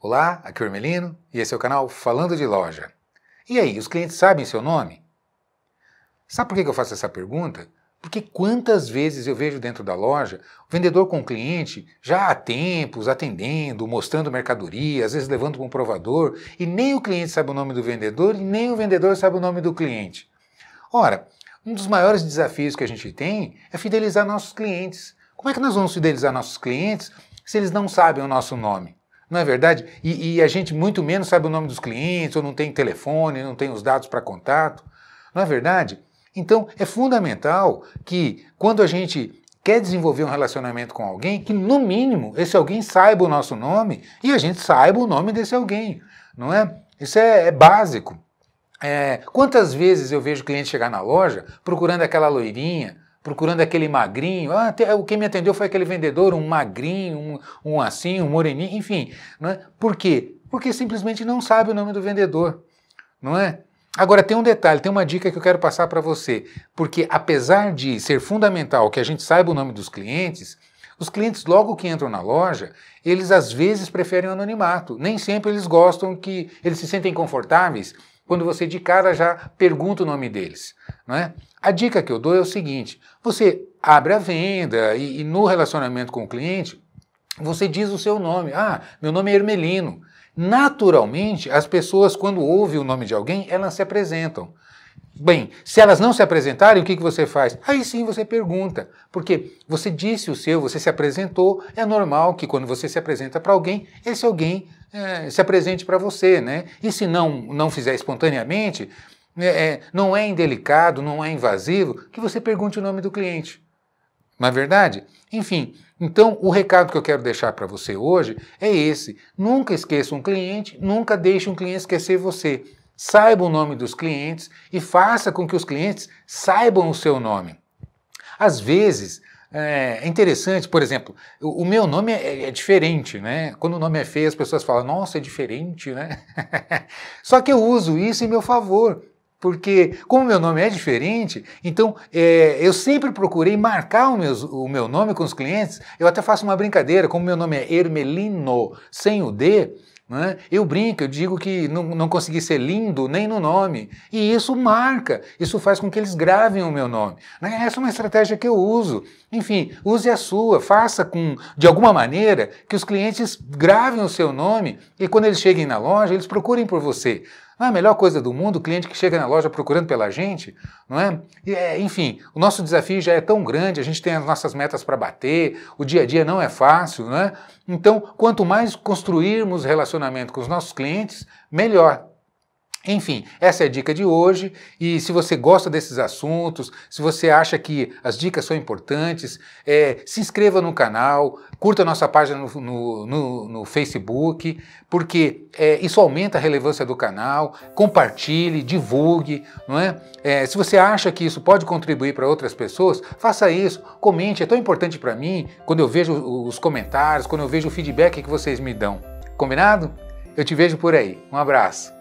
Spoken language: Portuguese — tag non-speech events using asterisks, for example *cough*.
Olá, aqui é o Hermelino e esse é o canal Falando de Loja. E aí, os clientes sabem seu nome? Sabe por que eu faço essa pergunta? Porque quantas vezes eu vejo dentro da loja o vendedor com o cliente já há tempos atendendo, mostrando mercadoria, às vezes levando para um provador, e nem o cliente sabe o nome do vendedor e nem o vendedor sabe o nome do cliente. Ora, um dos maiores desafios que a gente tem é fidelizar nossos clientes. Como é que nós vamos fidelizar nossos clientes se eles não sabem o nosso nome? Não é verdade? E, e, a gente muito menos sabe o nome dos clientes, ou não tem telefone, não tem os dados para contato. Não é verdade? Então, é fundamental que quando a gente quer desenvolver um relacionamento com alguém, que no mínimo esse alguém saiba o nosso nome e a gente saiba o nome desse alguém, não é? Isso é, é básico. É, quantas vezes eu vejo cliente chegar na loja procurando aquela loirinha, procurando aquele magrinho. Ah, o que me atendeu foi aquele vendedor, um magrinho, um, um assim, um moreninho, enfim. Né? Por quê? Porque simplesmente não sabe o nome do vendedor, não é? Agora tem um detalhe, tem uma dica que eu quero passar para você, porque apesar de ser fundamental que a gente saiba o nome dos clientes, os clientes logo que entram na loja, eles às vezes preferem o anonimato. Nem sempre eles gostam que eles se sentem confortáveis quando você de cara já pergunta o nome deles. Não é? A dica que eu dou é o seguinte: você abre a venda e, e no relacionamento com o cliente, você diz o seu nome. Ah, meu nome é Hermelino. Naturalmente, as pessoas, quando ouvem o nome de alguém, elas se apresentam. Bem, se elas não se apresentarem, o que, que você faz? Aí sim você pergunta, porque você disse o seu, você se apresentou, é normal que quando você se apresenta para alguém, esse alguém é, se apresente para você, né? E se não, não fizer espontaneamente, né, é, não é indelicado, não é invasivo, que você pergunte o nome do cliente. Na é verdade, enfim, então o recado que eu quero deixar para você hoje é esse: nunca esqueça um cliente, nunca deixe um cliente esquecer você. Saiba o nome dos clientes e faça com que os clientes saibam o seu nome. Às vezes, é, é, interessante, por exemplo, o, meu nome é, é, diferente, né? Quando o nome é feio, as pessoas falam, nossa, é diferente, né? *laughs* Só que eu uso isso em meu favor, porque como meu nome é diferente, então é, eu sempre procurei marcar o, meus, o meu nome com os clientes. Eu até faço uma brincadeira, como meu nome é Hermelino sem o D, né? Eu brinco, eu digo que não, não consegui ser lindo nem no nome. E isso marca, isso faz com que eles gravem o meu nome. Né? Essa é uma estratégia que eu uso. Enfim, use a sua, faça com, de alguma maneira que os clientes gravem o seu nome e quando eles cheguem na loja, eles procurem por você. Ah, a melhor coisa do mundo, o cliente que chega na loja procurando pela gente, não é? E, é enfim, o nosso desafio já é tão grande, a gente tem as nossas metas para bater, o dia a dia não é fácil, não é? Então, quanto mais construirmos relacionamento com os nossos clientes, melhor. Enfim, essa é a dica de hoje. E se você gosta desses assuntos, se você acha que as dicas são importantes, é, se inscreva no canal, curta nossa página no, no, no, no Facebook, porque é, isso aumenta a relevância do canal. Compartilhe, divulgue, não é? é se você acha que isso pode contribuir para outras pessoas, faça isso. Comente, é tão importante para mim quando eu vejo os comentários, quando eu vejo o feedback que vocês me dão. Combinado? Eu te vejo por aí. Um abraço.